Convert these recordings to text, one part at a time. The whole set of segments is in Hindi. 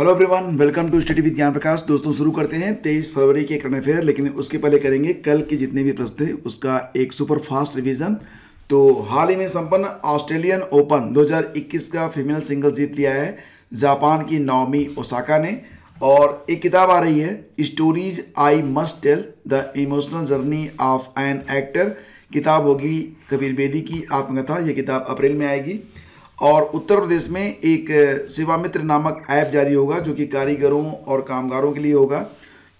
hello everyone welcome to study with Gyan Prakash दोस्तों शुरू करते हैं 23 फरवरी के करंट अफेयर लेकिन उसके पहले करेंगे कल के जितने भी प्रश्न थे उसका एक सुपर फास्ट रिवीजन तो हाल ही में संपन्न ऑस्ट्रेलियन ओपन 2021 का फीमेल सिंगल जीत लिया है जापान की नाओमी ओसाका ने और एक किताब आ रही है stories I must tell the emotional journey of an actor किताब होगी कबीर बेदी की आत्मकथा ये किताब अप्रैल में आएगी और उत्तर प्रदेश में एक सेवा मित्र नामक ऐप जारी होगा जो कि कारीगरों और कामगारों के लिए होगा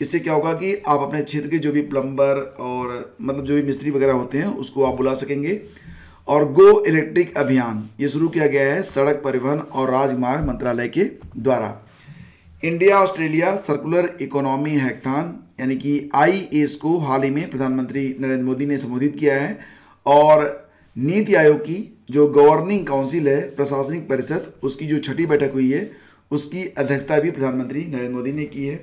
इससे क्या होगा कि आप अपने क्षेत्र के जो भी प्लम्बर और मतलब जो भी मिस्त्री वगैरह होते हैं उसको आप बुला सकेंगे और गो इलेक्ट्रिक अभियान ये शुरू किया गया है सड़क परिवहन और राजमार्ग मंत्रालय के द्वारा India Australia circular economy hackathon यानी कि आई को हाल ही में प्रधानमंत्री नरेंद्र मोदी ने संबोधित किया है और नीति आयोग की जो गवर्निंग काउंसिल है प्रशासनिक परिषद उसकी जो छठी बैठक हुई है उसकी अध्यक्षता भी प्रधानमंत्री नरेंद्र मोदी ने की है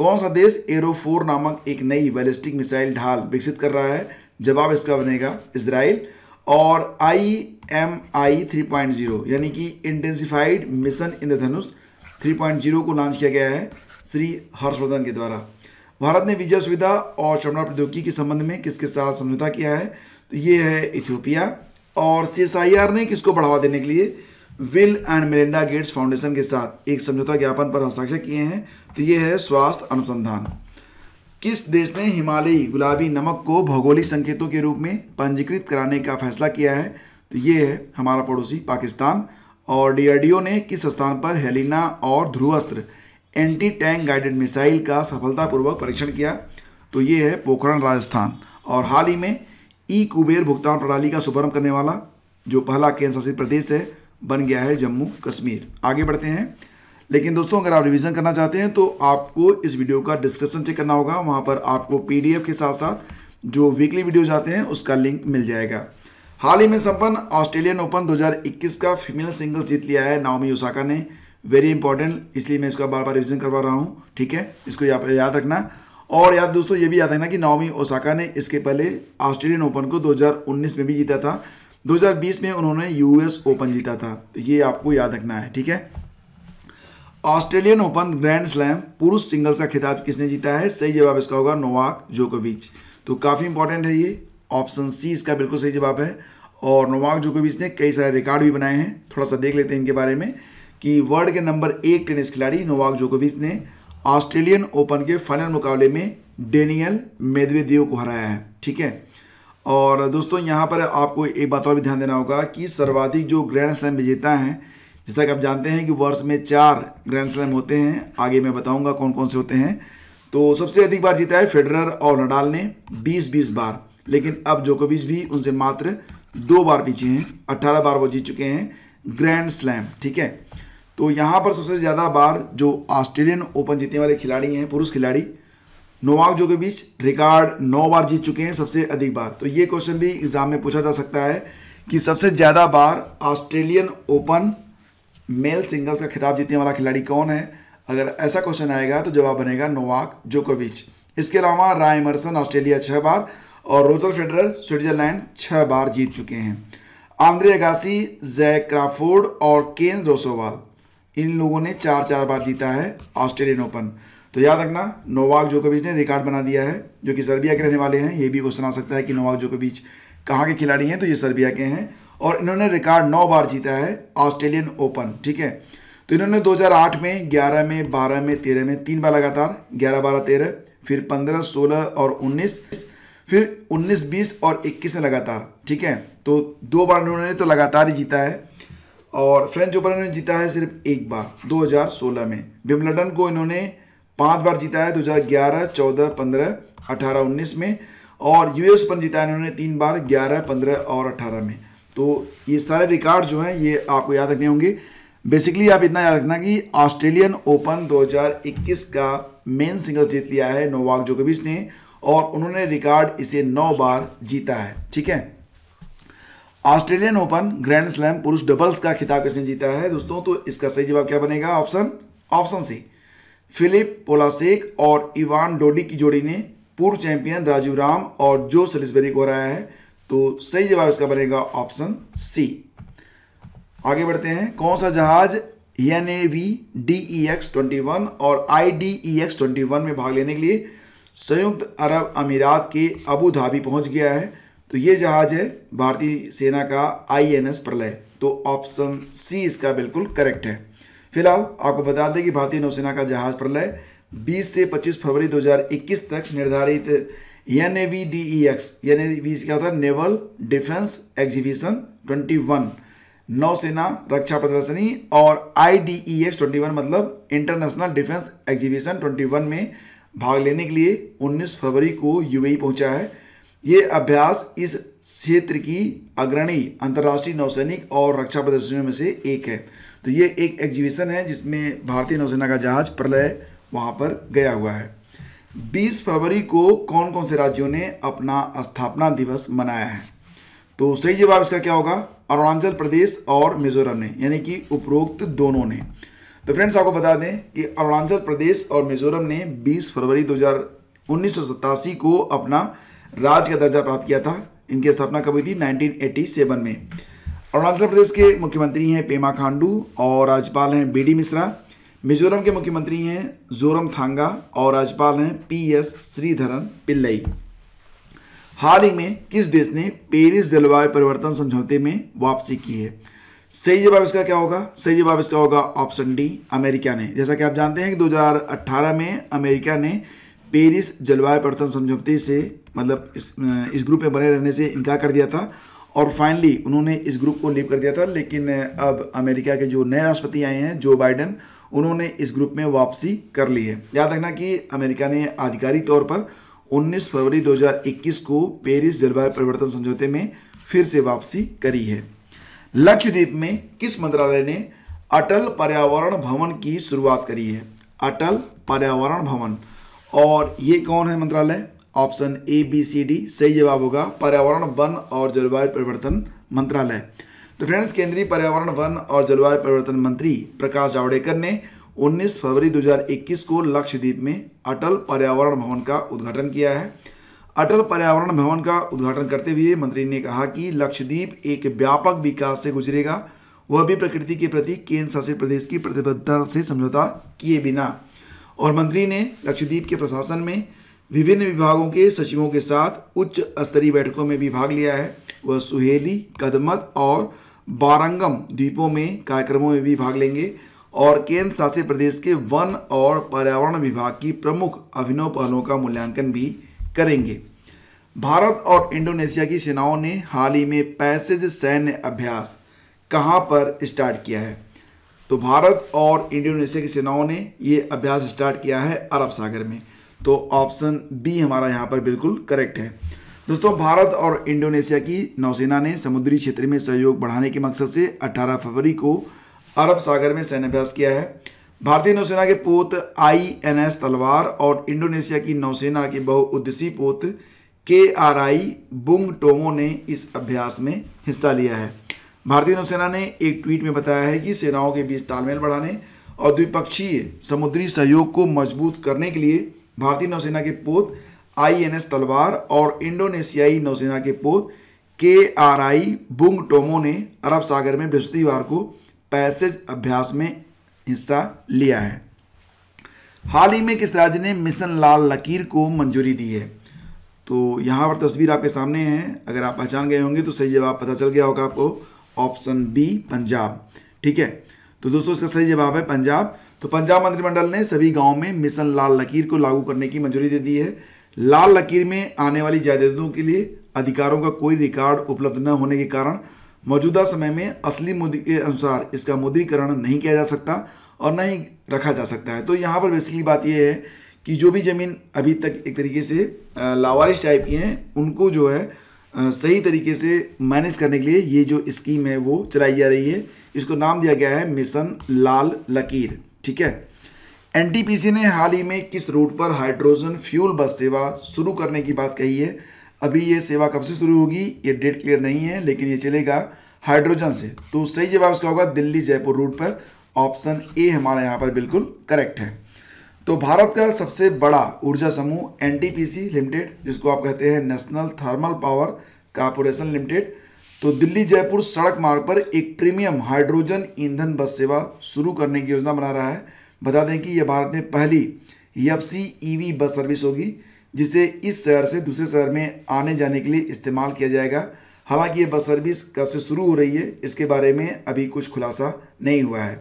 कौन सा देश एरो फोर नामक एक नई बैलिस्टिक मिसाइल ढाल विकसित कर रहा है जवाब इसका बनेगा इसराइल और I M I three point zero यानी कि intensified mission Indradhanush three point zero को लॉन्च किया गया है श्री हर्षवर्धन के द्वारा भारत ने विजय सुविधा और चमड़ा प्रौद्योगिकी के संबंध में किसके साथ समझौता किया है तो ये है इथियोपिया और सीएसआईआर ने किसको बढ़ावा देने के लिए Bill and Melinda Gates foundation के साथ एक समझौता ज्ञापन पर हस्ताक्षर किए हैं तो ये है स्वास्थ्य अनुसंधान किस देश ने हिमालयी गुलाबी नमक को भौगोलिक संकेतों के रूप में पंजीकृत कराने का फैसला किया है तो ये है हमारा पड़ोसी पाकिस्तान और डीआरडीओ ने किस स्थान पर हेलिना और Dhruvastra anti tank guided missile का सफलतापूर्वक परीक्षण किया तो ये है पोखरण राजस्थान और हाल ही में ई कुबेर भुगतान प्रणाली का शुभारंभ करने वाला जो पहला केंद्र शासित प्रदेश है बन गया है जम्मू कश्मीर आगे बढ़ते हैं लेकिन दोस्तों अगर आप रिवीजन करना चाहते हैं तो आपको इस वीडियो का डिस्क्रिप्शन चेक करना होगा वहाँ पर आपको पीडीएफ के साथ साथ जो वीकली वीडियो आते हैं उसका लिंक मिल जाएगा हाल ही में संपन्न ऑस्ट्रेलियन ओपन 2021 का फीमेल सिंगल जीत लिया है नाओमी ओसाका ने वेरी इंपॉर्टेंट इसलिए मैं इसका बार बार रिविजन करवा रहा हूँ ठीक है इसको याद रखना और याद दोस्तों ये भी याद है ना कि नाओमी ओसाका ने इसके पहले ऑस्ट्रेलियन ओपन को 2019 में भी जीता था 2020 में उन्होंने यूएस ओपन जीता था तो ये आपको याद रखना है ठीक है ऑस्ट्रेलियन ओपन ग्रैंड स्लैम पुरुष सिंगल्स का खिताब किसने जीता है सही जवाब इसका होगा नोवाक जोकोविच तो काफ़ी इंपॉर्टेंट है ये ऑप्शन सी इसका बिल्कुल सही जवाब है और नोवाक जोकोविच ने कई सारे रिकॉर्ड भी बनाए हैं थोड़ा सा देख लेते हैं इनके बारे में कि वर्ल्ड के नंबर एक टेनिस खिलाड़ी नोवाक जोकोविच ने ऑस्ट्रेलियन ओपन के फाइनल मुकाबले में डेनियल मेदवेदेव को हराया है ठीक है और दोस्तों यहाँ पर आपको एक बात और भी ध्यान देना होगा कि सर्वाधिक जो ग्रैंड स्लैम विजेता हैं जैसा कि आप जानते हैं कि वर्ष में चार ग्रैंड स्लैम होते हैं आगे मैं बताऊंगा कौन कौन से होते हैं तो सबसे अधिक बार जीता है फेडरर और नडाल ने 20-20 बार लेकिन अब जोकोविच भी उनसे मात्र दो बार पीछे हैं 18 बार वो जीत चुके हैं ग्रैंड स्लैम ठीक है तो यहाँ पर सबसे ज़्यादा बार जो ऑस्ट्रेलियन ओपन जीतने वाले खिलाड़ी हैं पुरुष खिलाड़ी नोवाक जो के बीच रिकॉर्ड नौ बार जीत चुके हैं सबसे अधिक बार तो ये क्वेश्चन भी एग्जाम में पूछा जा सकता है कि सबसे ज़्यादा बार ऑस्ट्रेलियन ओपन मेल सिंगल्स का खिताब जीतने वाला खिलाड़ी कौन है अगर ऐसा क्वेश्चन आएगा तो जवाब बनेगा नोवाक जोकोविच इसके अलावा राय इमरसन ऑस्ट्रेलिया छः बार और रोजर फेडरर स्विट्जरलैंड छः बार जीत चुके हैं आंद्रे अगासी जैक क्राफोर्ड और केन रोसोवाल इन लोगों ने चार चार बार जीता है ऑस्ट्रेलियन ओपन तो याद रखना नोवाक जोकोविच ने रिकॉर्ड बना दिया है जो कि सर्बिया के रहने वाले हैं ये भी क्वेश्चन आ सकता है कि नोवाक जोकोविच कहाँ के खिलाड़ी हैं तो ये सर्बिया के हैं और इन्होंने रिकॉर्ड नौ बार जीता है ऑस्ट्रेलियन ओपन ठीक है तो इन्होंने 2008 में 11 में 12 में 13 में तीन बार लगातार 11 12 13 फिर 15 16 और 19 फिर 19 20 और 21 में लगातार ठीक है तो दो बार इन्होंने तो लगातार ही जीता है और फ्रेंच ओपन इन्होंने जीता है सिर्फ एक बार 2016 में विम्बलडन को इन्होंने पांच बार जीता है 2011, 14, 15, 18, 19 में और यूएस ओपन जीता है इन्होंने तीन बार 11, 15 और 18 में तो ये सारे रिकॉर्ड जो हैं ये आपको याद रखने होंगे बेसिकली आप इतना याद रखना कि ऑस्ट्रेलियन ओपन 2021 का मेन सिंगल जीत लिया है नोवाक जोकोविच ने और उन्होंने रिकॉर्ड इसे नौ बार जीता है ठीक है ऑस्ट्रेलियन ओपन ग्रैंड स्लैम पुरुष डबल्स का खिताब किसने जीता है दोस्तों तो इसका सही जवाब क्या बनेगा option option C Filip Polasek और इवान डोडी की जोड़ी ने पूर्व चैंपियन राजीव राम और जो सलिसबेरी को हराया है तो सही जवाब इसका बनेगा ऑप्शन सी आगे बढ़ते हैं कौन सा जहाज N A V D E X twenty one और I D E X twenty one में भाग लेने के लिए संयुक्त अरब अमीरात के अबू धाबी पहुंच गया है तो ये जहाज है भारतीय सेना का आईएनएस प्रलय तो ऑप्शन सी इसका बिल्कुल करेक्ट है फिलहाल आपको बता दें कि भारतीय नौसेना का जहाज प्रलय 20 से 25 फरवरी 2021 तक निर्धारित N A V D E X N A V क्या होता है नेवल डिफेंस एग्जीबिशन 21 नौसेना रक्षा प्रदर्शनी और I D E X twenty मतलब इंटरनेशनल डिफेंस एग्जीबिशन 21 में भाग लेने के लिए 19 फरवरी को यूएई e पहुंचा है ये अभ्यास इस क्षेत्र की अग्रणी अंतर्राष्ट्रीय नौसैनिक और रक्षा प्रदर्शनियों में से एक है तो ये एक एग्जीबिशन है जिसमें भारतीय नौसेना का जहाज प्रलय वहाँ पर गया हुआ है 20 फरवरी को कौन कौन से राज्यों ने अपना स्थापना दिवस मनाया है तो सही जवाब इसका क्या होगा अरुणाचल प्रदेश और मिजोरम ने यानी कि उपरोक्त दोनों ने तो फ्रेंड्स आपको बता दें कि अरुणाचल प्रदेश और मिजोरम ने 20 फरवरी दो को अपना राज्य का दर्जा प्राप्त किया था इनकी स्थापना कब हुई थी 1987 में अरुणाचल प्रदेश के मुख्यमंत्री हैं पेमा खांडू और राज्यपाल हैं बी डी मिश्रा मिजोरम के मुख्यमंत्री हैं जोरम थांगा और राज्यपाल हैं पी एस श्रीधरन पिल्लई हाल ही में किस देश ने पेरिस जलवायु परिवर्तन समझौते में वापसी की है सही जवाब इसका क्या होगा सही जवाब इसका होगा ऑप्शन डी अमेरिका ने जैसा कि आप जानते हैं कि 2018 में अमेरिका ने पेरिस जलवायु परिवर्तन समझौते से मतलब इस इस ग्रुप में बने रहने से इनकार कर दिया था और फाइनली उन्होंने इस ग्रुप को लीव कर दिया था लेकिन अब अमेरिका के जो नए राष्ट्रपति आए हैं जो बाइडन उन्होंने इस ग्रुप में वापसी कर ली है याद रखना कि अमेरिका ने आधिकारिक तौर पर 19 फरवरी 2021 को पेरिस जलवायु परिवर्तन समझौते में फिर से वापसी करी है लक्षद्वीप में किस मंत्रालय ने अटल पर्यावरण भवन की शुरुआत करी है अटल पर्यावरण भवन और ये कौन है मंत्रालय option A B C D सही जवाब होगा पर्यावरण वन और जलवायु परिवर्तन मंत्रालय तो फ्रेंड्स केंद्रीय पर्यावरण वन और जलवायु परिवर्तन मंत्री प्रकाश जावड़ेकर ने 19 फरवरी 2021 को लक्षद्वीप में अटल पर्यावरण भवन का उद्घाटन किया है अटल पर्यावरण भवन का उद्घाटन करते हुए मंत्री ने कहा कि लक्षद्वीप एक व्यापक विकास से गुजरेगा वह भी प्रकृति के प्रति केंद्र शासित प्रदेश की प्रतिबद्धता से समझौता किए बिना और मंत्री ने लक्षद्वीप के प्रशासन में विभिन्न विभागों के सचिवों के साथ उच्च स्तरीय बैठकों में भी भाग लिया है वह सुहेली कदमत और बारंगम द्वीपों में कार्यक्रमों में भी भाग लेंगे और केंद्र शासित प्रदेश के वन और पर्यावरण विभाग की प्रमुख अभिनव पहलों का मूल्यांकन भी करेंगे भारत और इंडोनेशिया की सेनाओं ने हाल ही में पैसेज सैन्य अभ्यास कहाँ पर स्टार्ट किया है तो भारत और इंडोनेशिया की सेनाओं ने ये अभ्यास स्टार्ट किया है अरब सागर में तो ऑप्शन बी हमारा यहाँ पर बिल्कुल करेक्ट है दोस्तों भारत और इंडोनेशिया की नौसेना ने समुद्री क्षेत्र में सहयोग बढ़ाने के मकसद से 18 फरवरी को अरब सागर में सैन्याभ्यास किया है भारतीय नौसेना के पोत आई एन एस तलवार और इंडोनेशिया की नौसेना के बहुउद्देशी पोत के आर आई बुंग टोमो ने इस अभ्यास में हिस्सा लिया है भारतीय नौसेना ने एक ट्वीट में बताया है कि सेनाओं के बीच तालमेल बढ़ाने और द्विपक्षीय समुद्री सहयोग को मजबूत करने के लिए भारतीय नौसेना के पोत आईएनएस तलवार और इंडोनेशियाई नौसेना के पोत के आर आई बुंग टोमो ने अरब सागर में बृहस्पतिवार को पैसेज अभ्यास में हिस्सा लिया है हाल ही में किस राज्य ने मिशन लाल लकीर को मंजूरी दी है तो यहाँ पर तस्वीर आपके सामने है अगर आप पहचान गए होंगे तो सही जवाब पता चल गया होगा आपको ऑप्शन बी पंजाब ठीक है तो दोस्तों इसका सही जवाब है पंजाब तो पंजाब मंत्रिमंडल ने सभी गाँव में मिशन लाल लकीर को लागू करने की मंजूरी दे दी है लाल लकीर में आने वाली जायदादों के लिए अधिकारों का कोई रिकॉर्ड उपलब्ध न होने के कारण मौजूदा समय में असली मुद्दे के अनुसार इसका मुद्रीकरण नहीं किया जा सकता और न ही रखा जा सकता है तो यहाँ पर बेसिकली बात यह है कि जो भी ज़मीन अभी तक एक तरीके से लावारिश टाइप की हैं उनको जो है सही तरीके से मैनेज करने के लिए ये जो स्कीम है वो चलाई जा रही है इसको नाम दिया गया है मिशन लाल लकीर ठीक है एनटीपीसी ने हाल ही में किस रूट पर हाइड्रोजन फ्यूल बस सेवा शुरू करने की बात कही है अभी ये सेवा कब से शुरू होगी ये डेट क्लियर नहीं है लेकिन ये चलेगा हाइड्रोजन से तो सही जवाब इसका होगा दिल्ली जयपुर रूट पर ऑप्शन ए हमारे यहाँ पर बिल्कुल करेक्ट है तो भारत का सबसे बड़ा ऊर्जा समूह एनटीपीसी लिमिटेड जिसको आप कहते हैं national thermal power corporation limited तो दिल्ली जयपुर सड़क मार्ग पर एक प्रीमियम हाइड्रोजन ईंधन बस सेवा शुरू करने की योजना बना रहा है बता दें कि यह भारत में पहली यफसी ईवी e बस सर्विस होगी जिसे इस शहर से दूसरे शहर में आने जाने के लिए इस्तेमाल किया जाएगा हालांकि ये बस सर्विस कब से शुरू हो रही है इसके बारे में अभी कुछ खुलासा नहीं हुआ है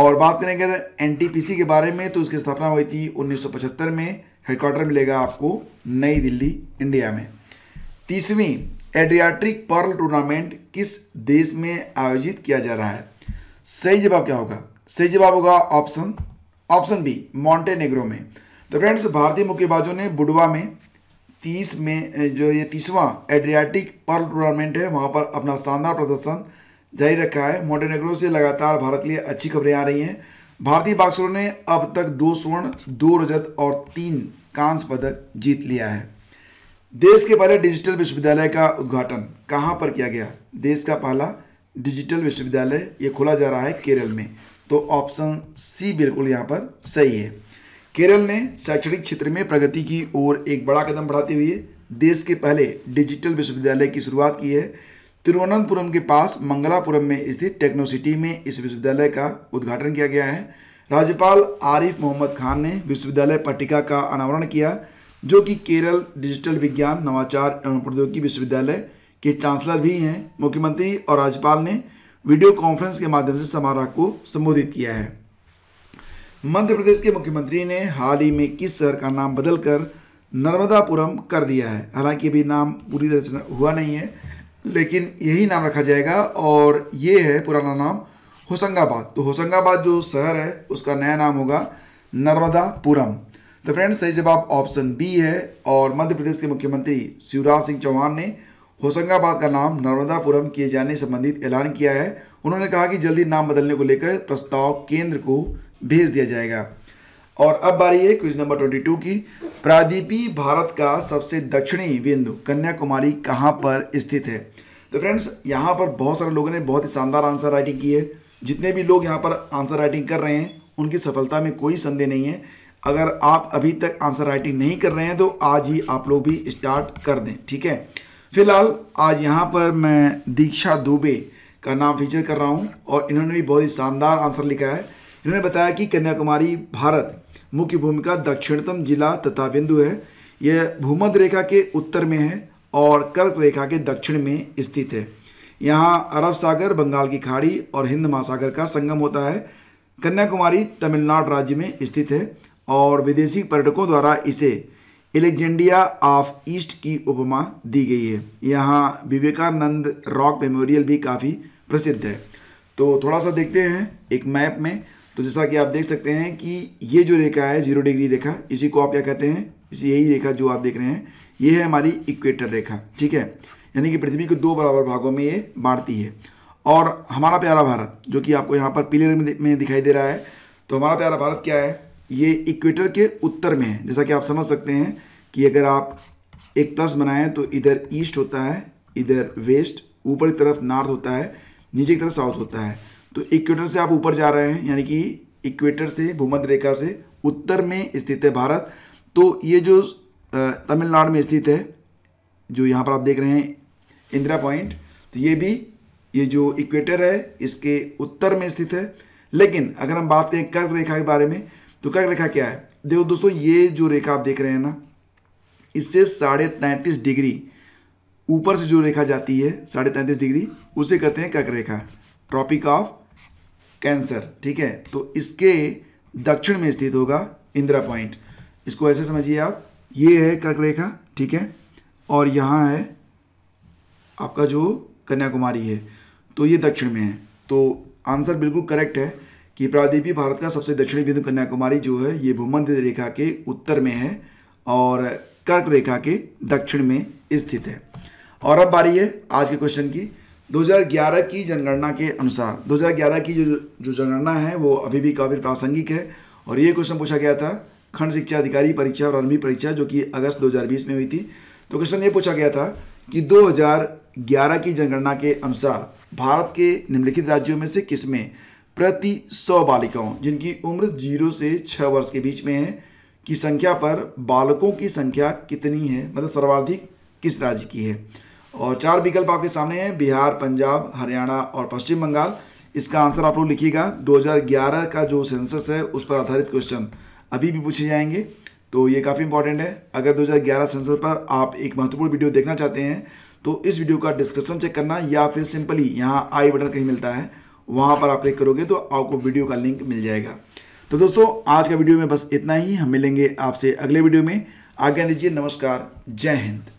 और बात करें अगर एन के बारे में तो इसकी स्थापना हुई थी उन्नीस में हेडक्वार्टर मिलेगा आपको नई दिल्ली इंडिया में तीसवीं एड्रियाट्रिक पर्ल टूर्नामेंट किस देश में आयोजित किया जा रहा है सही जवाब क्या होगा सही जवाब होगा ऑप्शन ऑप्शन बी मॉन्टेनेग्रो में तो फ्रेंड्स भारतीय मुक्केबाजों ने बुडवा में तीस में जो ये तीसवा एड्रियाटिक पर्ल टूर्नामेंट है वहाँ पर अपना शानदार प्रदर्शन जारी रखा है मोंटेनेग्रो से लगातार भारत के लिए अच्छी खबरें आ रही हैं भारतीय बॉक्सरों ने अब तक दो स्वर्ण दो रजत और तीन कांस्य पदक जीत लिया है देश के पहले डिजिटल विश्वविद्यालय का उद्घाटन कहाँ पर किया गया देश का पहला डिजिटल विश्वविद्यालय ये खोला जा रहा है केरल में तो ऑप्शन सी बिल्कुल यहाँ पर सही है केरल ने शैक्षणिक क्षेत्र में प्रगति की ओर एक बड़ा कदम बढ़ाते हुए देश के पहले डिजिटल विश्वविद्यालय की शुरुआत की है तिरुवनंतपुरम के पास मंगलापुरम में स्थित टेक्नोसिटी में इस विश्वविद्यालय का उद्घाटन किया गया है राज्यपाल आरिफ मोहम्मद खान ने विश्वविद्यालय पट्टिका का अनावरण किया जो कि केरल डिजिटल विज्ञान नवाचार एवं प्रौद्योगिकी विश्वविद्यालय के चांसलर भी हैं मुख्यमंत्री और राज्यपाल ने वीडियो कॉन्फ्रेंस के माध्यम से समारोह को संबोधित किया है मध्य प्रदेश के मुख्यमंत्री ने हाल ही में किस शहर का नाम बदलकर नर्मदापुरम कर दिया है हालांकि अभी नाम पूरी तरह से हुआ नहीं है लेकिन यही नाम रखा जाएगा और ये है पुराना नाम होशंगाबाद तो होशंगाबाद जो शहर है उसका नया नाम होगा नर्मदापुरम तो फ्रेंड्स सही जवाब ऑप्शन बी है और मध्य प्रदेश के मुख्यमंत्री शिवराज सिंह चौहान ने होशंगाबाद का नाम नर्मदापुरम किए जाने संबंधित ऐलान किया है उन्होंने कहा कि जल्दी नाम बदलने को लेकर प्रस्ताव केंद्र को भेज दिया जाएगा और अब बारी है क्वेश्चन नंबर ट्वेंटी टू की प्रादीपी भारत का सबसे दक्षिणी बिंदु कन्याकुमारी कहाँ पर स्थित है तो फ्रेंड्स यहाँ पर बहुत सारे लोगों ने बहुत ही शानदार आंसर राइटिंग की है जितने भी लोग यहाँ पर आंसर राइटिंग कर रहे हैं उनकी सफलता में कोई संदेह नहीं है अगर आप अभी तक आंसर राइटिंग नहीं कर रहे हैं तो आज ही आप लोग भी स्टार्ट कर दें ठीक है फिलहाल आज यहाँ पर मैं दीक्षा दुबे का नाम फीचर कर रहा हूँ और इन्होंने भी बहुत ही शानदार आंसर लिखा है इन्होंने बताया कि कन्याकुमारी भारत मुख्य भूमिका दक्षिणतम जिला तथा बिंदु है यह भूमध रेखा के उत्तर में है और कर्क रेखा के दक्षिण में स्थित है यहाँ अरब सागर बंगाल की खाड़ी और हिंद महासागर का संगम होता है कन्याकुमारी तमिलनाडु राज्य में स्थित है और विदेशी पर्यटकों द्वारा इसे एलेक्जेंडिया ऑफ ईस्ट की उपमा दी गई है यहाँ विवेकानंद रॉक मेमोरियल भी काफ़ी प्रसिद्ध है तो थोड़ा सा देखते हैं एक मैप में तो जैसा कि आप देख सकते हैं कि ये जो रेखा है जीरो डिग्री रेखा इसी को आप क्या कहते हैं इसी यही रेखा जो आप देख रहे हैं ये है हमारी इक्वेटर रेखा ठीक है यानी कि पृथ्वी को दो बराबर भागों में ये बांटती है और हमारा प्यारा भारत जो कि आपको यहाँ पर पीले रंग में दिखाई दे रहा है तो हमारा प्यारा भारत क्या है ये इक्वेटर के उत्तर में है जैसा कि आप समझ सकते हैं कि अगर आप एक प्लस बनाएं तो इधर ईस्ट होता है इधर वेस्ट ऊपर की तरफ नॉर्थ होता है नीचे की तरफ साउथ होता है तो इक्वेटर से आप ऊपर जा रहे हैं यानी कि इक्वेटर से भूमध्य रेखा से उत्तर में स्थित है भारत तो ये जो तमिलनाडु में स्थित है जो यहाँ पर आप देख रहे हैं इंदिरा पॉइंट तो ये भी ये जो इक्वेटर है इसके उत्तर में स्थित है लेकिन अगर हम बात करें कर्क रेखा के बारे में तो क्या रेखा क्या है देखो दोस्तों ये जो रेखा आप देख रहे हैं ना इससे साढ़े तैंतीस डिग्री ऊपर से जो रेखा जाती है साढ़े तैंतीस डिग्री उसे कहते हैं कर्क रेखा ट्रॉपिक ऑफ कैंसर ठीक है तो इसके दक्षिण में स्थित होगा इंदिरा पॉइंट इसको ऐसे समझिए आप ये है कर्क रेखा ठीक है और यहाँ है आपका जो कन्याकुमारी है तो ये दक्षिण में है तो आंसर बिल्कुल करेक्ट है कि प्रायद्वीपीय भारत का सबसे दक्षिणी बिंदु कन्याकुमारी जो है ये भूमध्य रेखा के उत्तर में है और कर्क रेखा के दक्षिण में स्थित है और अब बारी है आज के क्वेश्चन की 2011 की जनगणना के अनुसार 2011 की जो जो जनगणना है वो अभी भी काफ़ी प्रासंगिक है और ये क्वेश्चन पूछा गया था खंड शिक्षा अधिकारी परीक्षा और प्रारंभिक परीक्षा जो कि अगस्त 2020 में हुई थी तो क्वेश्चन ये पूछा गया था कि 2011 की जनगणना के अनुसार भारत के निम्नलिखित राज्यों में से किसमें प्रति सौ बालिकाओं जिनकी उम्र जीरो से छः वर्ष के बीच में है की संख्या पर बालकों की संख्या कितनी है मतलब सर्वाधिक किस राज्य की है और चार विकल्प आपके सामने हैं बिहार पंजाब हरियाणा और पश्चिम बंगाल इसका आंसर आप लोग लिखिएगा 2011 का जो सेंसस है उस पर आधारित क्वेश्चन अभी भी पूछे जाएंगे तो ये काफ़ी इंपॉर्टेंट है अगर 2011 सेंसस पर आप एक महत्वपूर्ण वीडियो देखना चाहते हैं तो इस वीडियो का डिस्क्रिप्शन चेक करना या फिर सिंपली यहाँ आई बटन कहीं मिलता है वहाँ पर आप क्लिक करोगे तो आपको वीडियो का लिंक मिल जाएगा तो दोस्तों आज का वीडियो में बस इतना ही हम मिलेंगे आपसे अगले वीडियो में आज्ञा दीजिए नमस्कार जय हिंद